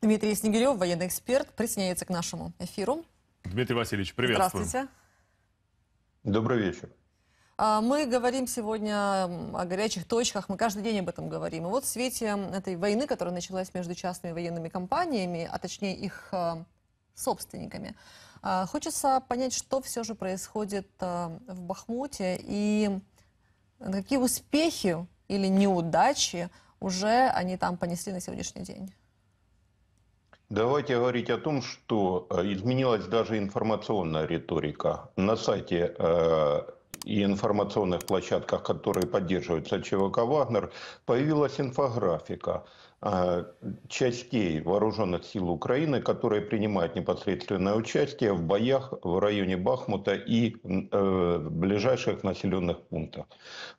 Дмитрий Снегирев, военный эксперт, присоединяется к нашему эфиру. Дмитрий Васильевич, приветствую. Здравствуйте. Добрый вечер. А, мы говорим сегодня о горячих точках, мы каждый день об этом говорим. И вот в свете этой войны, которая началась между частными военными компаниями, а точнее их а, собственниками, а, хочется понять, что все же происходит в Бахмуте и какие успехи или неудачи уже они там понесли на сегодняшний день. Давайте говорить о том, что э, изменилась даже информационная риторика. На сайте э, и информационных площадках, которые поддерживаются ЧВК «Вагнер», появилась инфографика э, частей вооруженных сил Украины, которые принимают непосредственное участие в боях в районе Бахмута и э, ближайших населенных пунктах.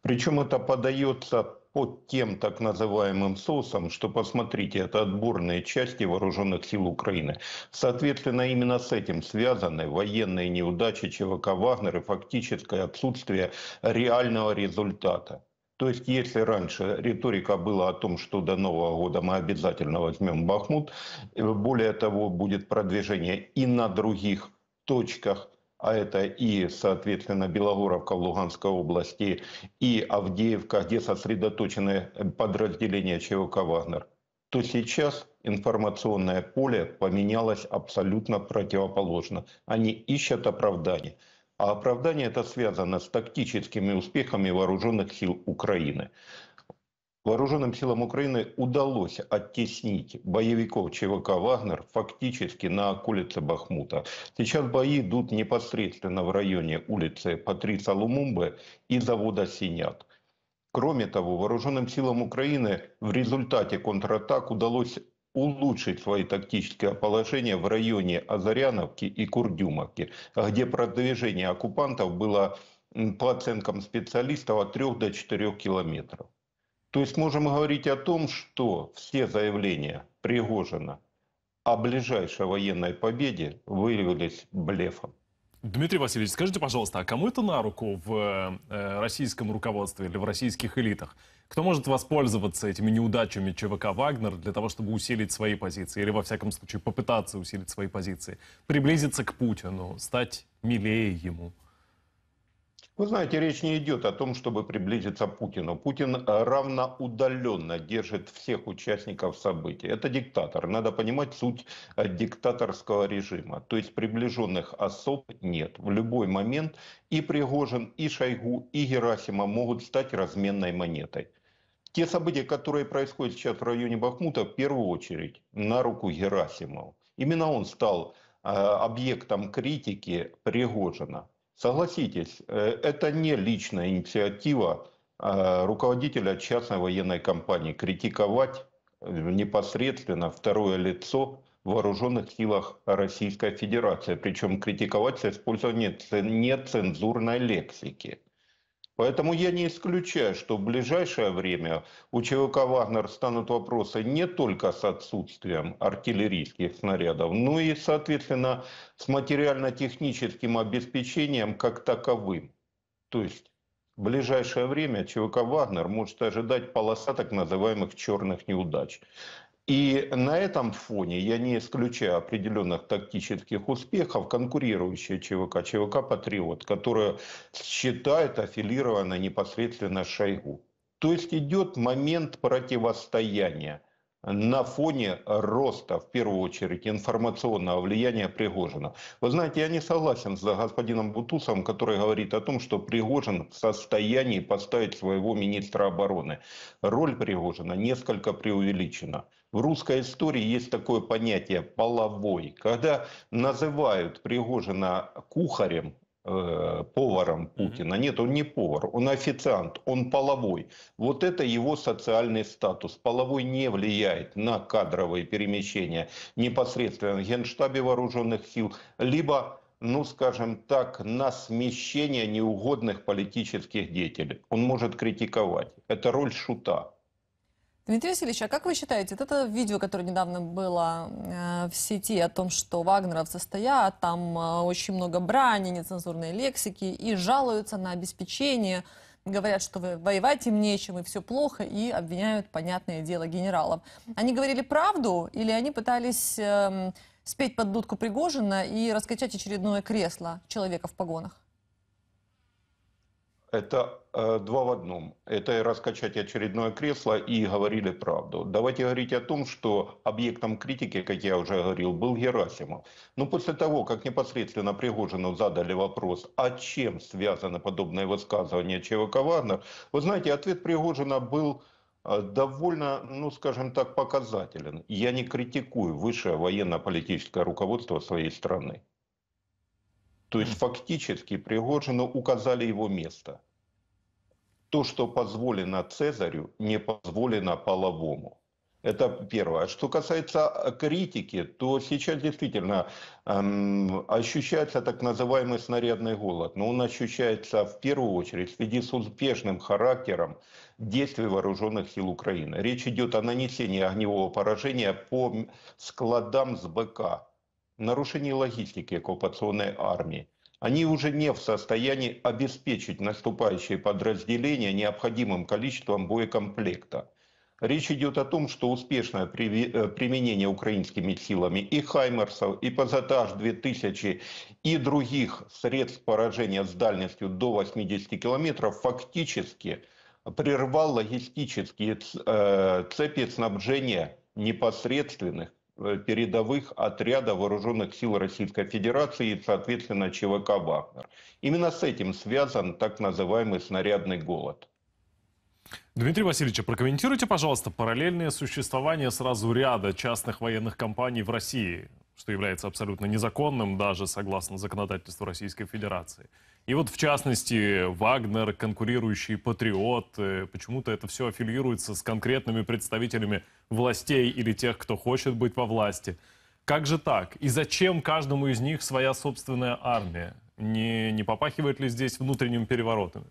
Причем это подается под тем так называемым соусом, что, посмотрите, это отборные части вооруженных сил Украины. Соответственно, именно с этим связаны военные неудачи ЧВК «Вагнер» и фактическое отсутствие реального результата. То есть, если раньше риторика была о том, что до Нового года мы обязательно возьмем Бахмут, э, более того, будет продвижение и на других точках – а это и, соответственно, Белогоровка в Луганской области, и Авдеевка, где сосредоточены подразделения ЧВК «Вагнер», то сейчас информационное поле поменялось абсолютно противоположно. Они ищут оправдание, А оправдание это связано с тактическими успехами вооруженных сил Украины. Вооруженным силам Украины удалось оттеснить боевиков ЧВК «Вагнер» фактически на улице Бахмута. Сейчас бои идут непосредственно в районе улицы Патриса Лумумбы и завода «Синят». Кроме того, вооруженным силам Украины в результате контратак удалось улучшить свои тактические положения в районе Азаряновки и Курдюмовки, где продвижение оккупантов было, по оценкам специалистов, от 3 до 4 километров. То есть можем говорить о том, что все заявления Пригожина о ближайшей военной победе выявились блефом. Дмитрий Васильевич, скажите, пожалуйста, а кому это на руку в э, э, российском руководстве или в российских элитах? Кто может воспользоваться этими неудачами ЧВК «Вагнер» для того, чтобы усилить свои позиции, или, во всяком случае, попытаться усилить свои позиции, приблизиться к Путину, стать милее ему? Вы знаете, речь не идет о том, чтобы приблизиться к Путину. Путин э, равноудаленно держит всех участников событий. Это диктатор. Надо понимать суть э, диктаторского режима. То есть приближенных особ нет. В любой момент и Пригожин, и Шойгу, и Герасима могут стать разменной монетой. Те события, которые происходят сейчас в районе Бахмута, в первую очередь на руку Герасимова. Именно он стал э, объектом критики Пригожина. Согласитесь, э, это не личная инициатива э, руководителя частной военной компании критиковать э, непосредственно второе лицо в вооруженных силах Российской Федерации, причем критиковать с использованием нецензурной лексики. Поэтому я не исключаю, что в ближайшее время у ЧВК «Вагнер» станут вопросы не только с отсутствием артиллерийских снарядов, но и, соответственно, с материально-техническим обеспечением как таковым. То есть в ближайшее время ЧВК «Вагнер» может ожидать полоса так называемых «черных неудач». И на этом фоне, я не исключаю определенных тактических успехов, конкурирующая ЧВК, ЧВК «Патриот», которая считает аффилирована непосредственно Шойгу. То есть идет момент противостояния на фоне роста, в первую очередь, информационного влияния Пригожина. Вы знаете, я не согласен с господином Бутусом, который говорит о том, что Пригожин в состоянии поставить своего министра обороны. Роль Пригожина несколько преувеличена. В русской истории есть такое понятие «половой», когда называют Пригожина кухарем, Э, поваром Путина. Нет, он не повар, он официант, он половой. Вот это его социальный статус. Половой не влияет на кадровые перемещения непосредственно в Генштабе Вооруженных сил, либо ну, скажем так, на смещение неугодных политических деятелей. Он может критиковать. Это роль шута. Дмитрий Васильевич, а как вы считаете, это видео, которое недавно было э, в сети о том, что Вагнеров стоят, там э, очень много брани, нецензурной лексики и жалуются на обеспечение, говорят, что вы воевать им нечем и все плохо, и обвиняют, понятное дело, генералов. Они говорили правду или они пытались эм, спеть под дудку Пригожина и раскачать очередное кресло человека в погонах? это э, два в одном. Это раскачать очередное кресло и говорили правду. Давайте говорить о том, что объектом критики, как я уже говорил, был Герасимов. Но после того, как непосредственно Пригожину задали вопрос, а чем связано подобное высказывание ЧВК Вагнер, вы знаете, ответ Пригожина был э, довольно, ну скажем так, показателен. Я не критикую высшее военно-политическое руководство своей страны. То есть фактически Пригожину указали его место. То, что позволено Цезарю, не позволено половому. Это первое. А что касается э, критики, то сейчас действительно эм, ощущается так называемый снарядный голод. Но он ощущается в первую очередь в связи с успешным характером действий вооруженных сил Украины. Речь идет о нанесении огневого поражения по складам СБК нарушений логистики оккупационной армии. Они уже не в состоянии обеспечить наступающие подразделения необходимым количеством боекомплекта. Речь идет о том, что успешное э, применение украинскими силами и «Хаймерсов», и «Пазатаж-2000», и других средств поражения с дальностью до 80 километров фактически прервал логистические э, цепи снабжения непосредственных Э, передовых отряда вооруженных сил Российской Федерации и, соответственно, ЧВК «Вагнер». Именно с этим связан так называемый снарядный голод. Дмитрий Васильевич, а прокомментируйте, пожалуйста, параллельное существование сразу ряда частных военных компаний в России, что является абсолютно незаконным даже согласно законодательству Российской Федерации. И вот в частности Вагнер, конкурирующий Патриот, э, почему-то это все аффилируется с конкретными представителями властей или тех, кто хочет быть во власти. Как же так? И зачем каждому из них своя собственная армия? Не, не попахивает ли здесь внутренним переворотами?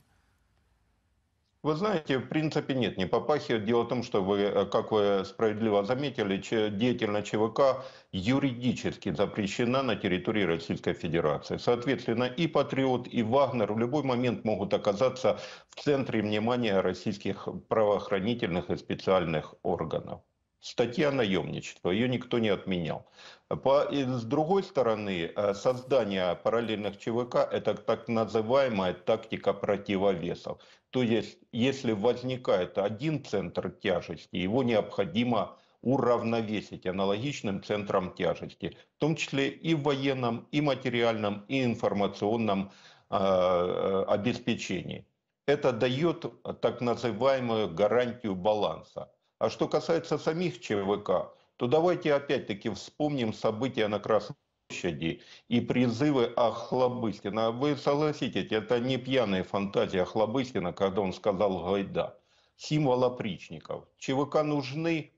Вы знаете, в принципе нет, не попахивает. Дело в том, что вы, э, как вы справедливо заметили, деятельность ЧВК юридически запрещена на территории Российской Федерации. Соответственно, и «Патриот», и «Вагнер» в любой момент могут оказаться в центре внимания российских правоохранительных и специальных органов. Статья наемничества, ее никто не отменял. По, и с другой стороны, э, создание параллельных ЧВК – это так называемая тактика противовесов. То есть, если возникает один центр тяжести, его необходимо уравновесить аналогичным центром тяжести, в том числе и в военном, и материальном, и информационном э, э обеспечении. Это дает так называемую гарантию баланса. А что касается самих ЧВК, то давайте опять-таки вспомним события на Красной площади и призывы Ахлобыстина. Вы согласитесь, это не пьяная фантазия Ахлобыстина, когда он сказал «Гайда». Символ опричников. ЧВК нужны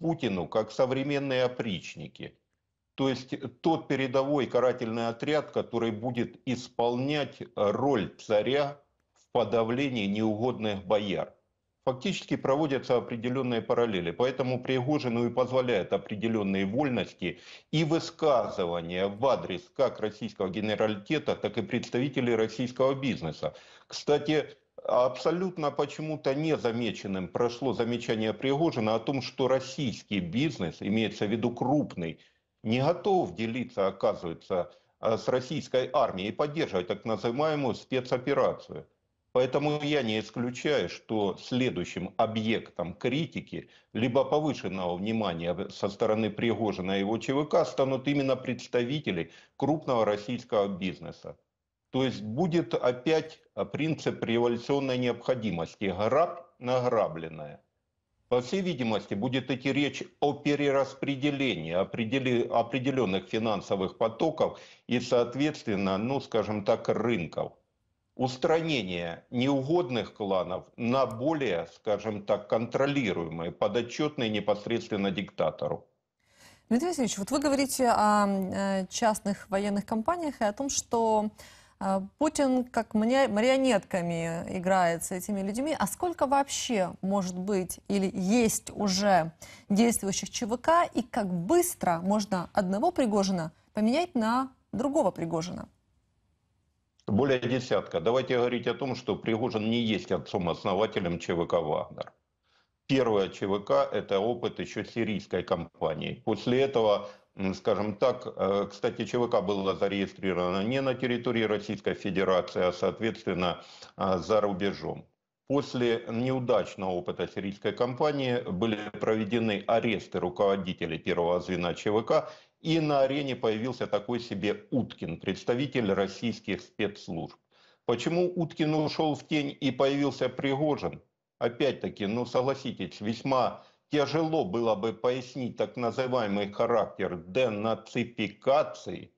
Путину как современные опричники. То есть тот передовой карательный отряд, который будет исполнять роль царя в подавлении неугодных бояр фактически проводятся определенные параллели. Поэтому Пригожину и позволяет определенные вольности и высказывания в адрес как российского генералитета, так и представителей российского бизнеса. Кстати, абсолютно почему-то незамеченным прошло замечание Пригожина о том, что российский бизнес, имеется в виду крупный, не готов делиться, оказывается, э, с российской армией и поддерживать так называемую спецоперацию. Поэтому я не исключаю, что следующим объектом критики либо повышенного внимания со стороны Пригожина и его ЧВК станут именно представители крупного российского бизнеса. То есть будет опять а, принцип революционной необходимости – граб награбленное. По всей видимости, будет идти речь о перераспределении определенных финансовых потоков и, соответственно, ну, скажем так, рынков – устранение неугодных кланов на более, скажем так, контролируемые, подотчетные непосредственно диктатору. Дмитрий Васильевич, вот вы говорите о э, частных военных компаниях и о том, что э, Путин как марионетками играет с этими людьми. А сколько вообще может быть или есть уже действующих ЧВК и как быстро можно одного Пригожина поменять на другого Пригожина? более десятка. Давайте говорить о том, что Пригожин не есть отцом-основателем ЧВК «Вагнер». Первое ЧВК – это опыт еще сирийской компании. После этого, скажем так, э, кстати, ЧВК было зарегистрировано не на территории Российской Федерации, а, соответственно, а, за рубежом. После неудачного опыта сирийской кампании были проведены аресты руководителей первого звена ЧВК и на арене появился такой себе Уткин, представитель российских спецслужб. Почему Уткин ушел в тень и появился Пригожин? Опять-таки, ну согласитесь, весьма тяжело было бы пояснить так называемый характер денацификации,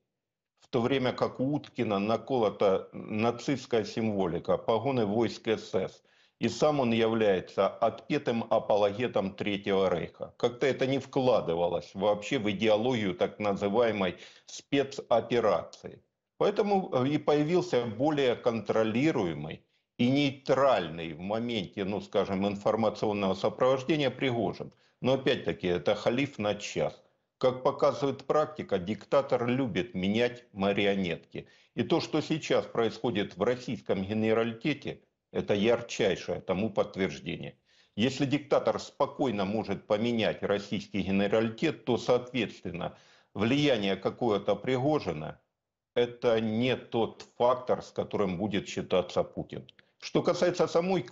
в то время как у Уткина наколота нацистская символика, погоны войск СС и сам он является отпетым апологетом Третьего Рейха. Как-то это не вкладывалось вообще в идеологию так называемой спецоперации. Поэтому э, и появился более контролируемый и нейтральный в моменте, ну, скажем, информационного сопровождения Пригожин. Но опять-таки это халиф на час. Как показывает практика, диктатор любит менять марионетки. И то, что сейчас происходит в российском генералитете – это ярчайшее тому подтверждение. Если диктатор спокойно может поменять российский генералитет, то, соответственно, влияние какое-то Пригожина – это не тот фактор, с которым будет считаться Путин. Что касается самой,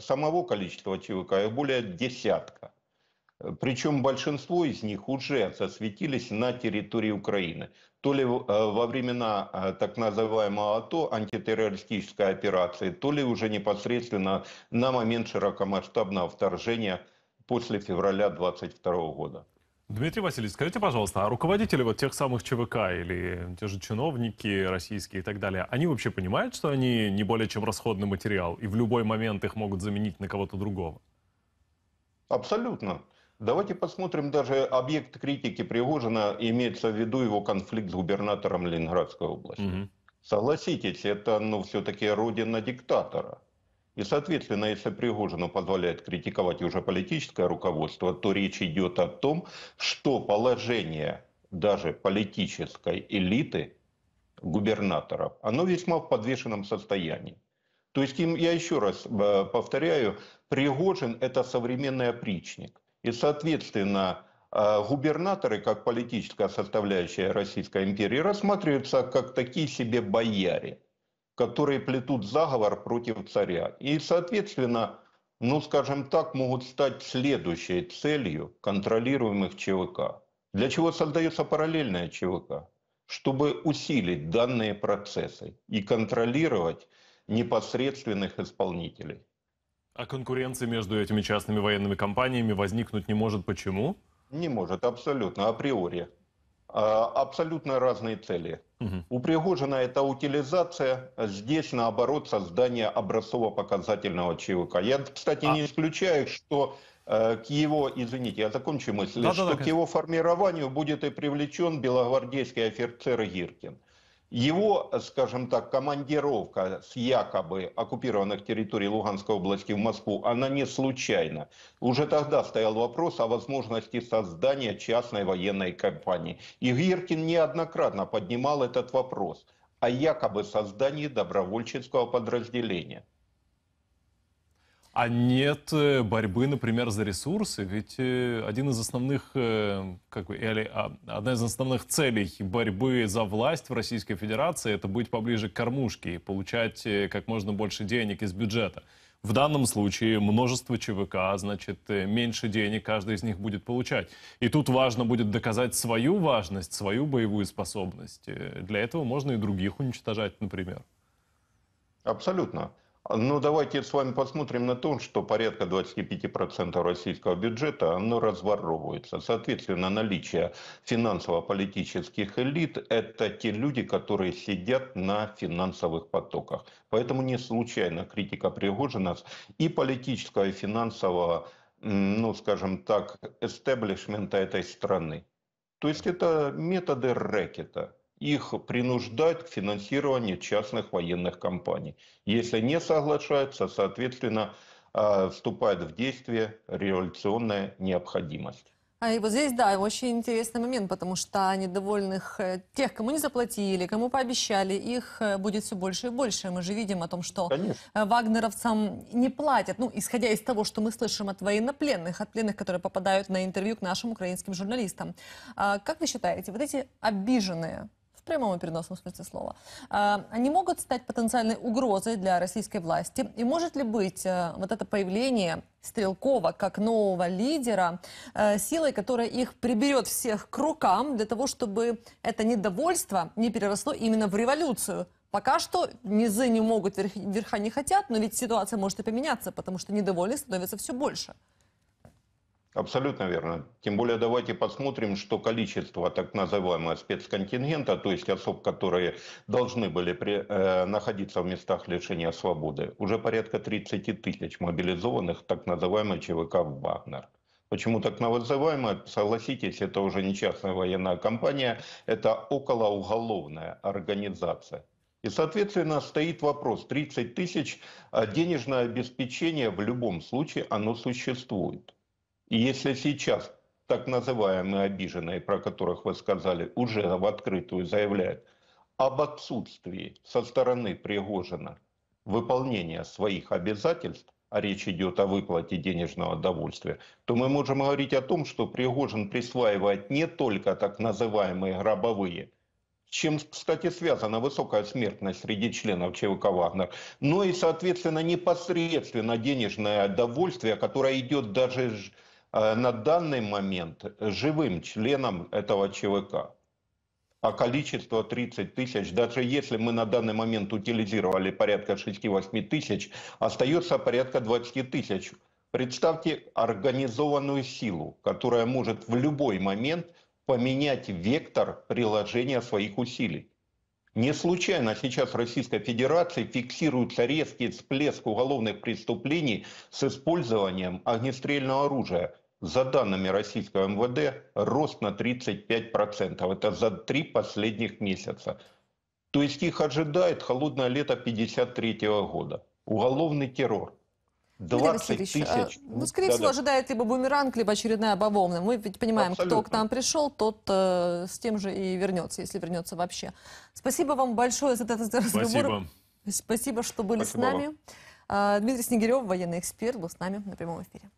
самого количества ЧВК, их более десятка. Э, Причем большинство из них уже засветились на территории Украины. То ли э, во времена э, так называемого АТО, антитеррористической операции, то ли уже непосредственно на момент широкомасштабного вторжения после февраля 2022 года. Дмитрий Васильевич, скажите, пожалуйста, а руководители вот тех самых ЧВК или те же чиновники российские и так далее, они вообще понимают, что они не более чем расходный материал и в любой момент их могут заменить на кого-то другого? Абсолютно. Давайте посмотрим даже объект критики Пригожина, имеется в виду его конфликт с губернатором Ленинградской области. Угу. Согласитесь, это ну, все-таки родина диктатора. И, соответственно, если Пригожину позволяет критиковать уже политическое руководство, то речь идет о том, что положение даже политической элиты губернаторов, оно весьма в подвешенном состоянии. То есть, я еще раз э, повторяю, Пригожин – это современный опричник. И, соответственно, а, губернаторы, как политическая составляющая Российской империи, рассматриваются как такие себе бояре, которые плетут заговор против царя. И, соответственно, ну, скажем так, могут стать следующей целью контролируемых ЧВК. Для чего создается параллельная ЧВК? Чтобы усилить данные процессы и контролировать непосредственных исполнителей. А конкуренции между этими частными военными компаниями возникнуть не может. Почему? Не может, абсолютно, априори. А, абсолютно разные цели. Угу. У Пригожина это утилизация, здесь наоборот создание образцово-показательного ЧВК. Я, кстати, а... не исключаю, что э, к его, извините, я закончу мысль, да, что да, да, к его формированию будет и привлечен белогвардейский офицер Гиркин. Его, э, скажем так, командировка с якобы оккупированных территорий Луганской области в Москву, она не случайна. Уже тогда стоял вопрос о возможности создания частной военной компании. И Гиркин неоднократно поднимал этот вопрос о якобы создании добровольческого подразделения а нет э, борьбы, например, за ресурсы. Ведь э, один из основных, э, как бы, или а, одна из основных целей борьбы за власть в Российской Федерации – это быть поближе к кормушке и получать как можно больше денег из бюджета. В данном случае множество ЧВК, значит, меньше денег каждый из них будет получать. И тут важно будет доказать свою важность, свою боевую способность. Для этого можно и других уничтожать, например. Абсолютно. Ну, давайте с вами посмотрим на то, что порядка 25% российского бюджета, оно разворовывается. Соответственно, наличие финансово-политических элит – это те люди, которые сидят на финансовых потоках. Поэтому не случайно критика Пригожина и политического, и финансового, ну, скажем так, эстеблишмента этой страны. То есть это методы рэкета – их принуждать к финансированию частных военных компаний. Если не соглашаются, соответственно, а, вступает в действие революционная необходимость. А и вот здесь, да, очень интересный момент, потому что недовольных э, тех, кому не заплатили, кому пообещали, их э, будет все больше и больше. Мы же видим о том, что Конечно. Э, вагнеровцам не платят. Ну, исходя из того, что мы слышим от военнопленных, от пленных, которые попадают на интервью к нашим украинским журналистам. А как вы считаете, вот эти обиженные прямом и переносном смысле слова, а, они могут стать потенциальной угрозой для российской власти? И может ли быть э, вот это появление Стрелкова как нового лидера, э, силой, которая их приберет всех к рукам для того, чтобы это недовольство не переросло именно в революцию. Пока что низы не могут, верха не хотят, но ведь ситуация может и поменяться, потому что недовольных становится все больше. Абсолютно верно. Тем более давайте посмотрим, что количество так называемого спецконтингента, то есть особ, которые должны были при, э, находиться в местах лишения свободы, уже порядка 30 тысяч мобилизованных так называемых ЧВК в Багнер. Почему так называемая? Согласитесь, это уже не частная военная компания, это околоуголовная организация. И, соответственно, стоит вопрос, 30 тысяч э, денежное обеспечение в любом случае, оно существует. И если сейчас так называемые обиженные, про которых вы сказали, уже в открытую заявляют об отсутствии со стороны Пригожина выполнения своих обязательств, а речь идет о выплате денежного довольствия, то мы можем говорить о том, что Пригожин присваивает не только так называемые гробовые, с чем, кстати, связана высокая смертность среди членов ЧВК «Вагнер», но и, соответственно, непосредственно денежное довольствие, которое идет даже Э, на данный момент живым членом этого ЧВК. А количество 30 тысяч, даже если мы на данный момент утилизировали порядка 6-8 тысяч, остается порядка 20 тысяч. Представьте организованную силу, которая может в любой момент поменять вектор приложения своих усилий. Не случайно сейчас в Российской Федерации фиксируется резкий всплеск уголовных преступлений с использованием огнестрельного оружия. За данными российского МВД, рост на 35%. Это за три последних месяца. То есть их ожидает холодное лето 1953 года. Уголовный террор. 20 тысяч. А, ну, ну, скорее да, всего, да. ожидает либо бумеранг, либо очередная бавовна. Мы ведь понимаем, Абсолютно. кто к нам пришел, тот э, с тем же и вернется, если вернется вообще. Спасибо вам большое за этот разговор. Спасибо. Спасибо, что были Спасибо с нами. Вам. Дмитрий Снегирев, военный эксперт, был с нами на прямом эфире.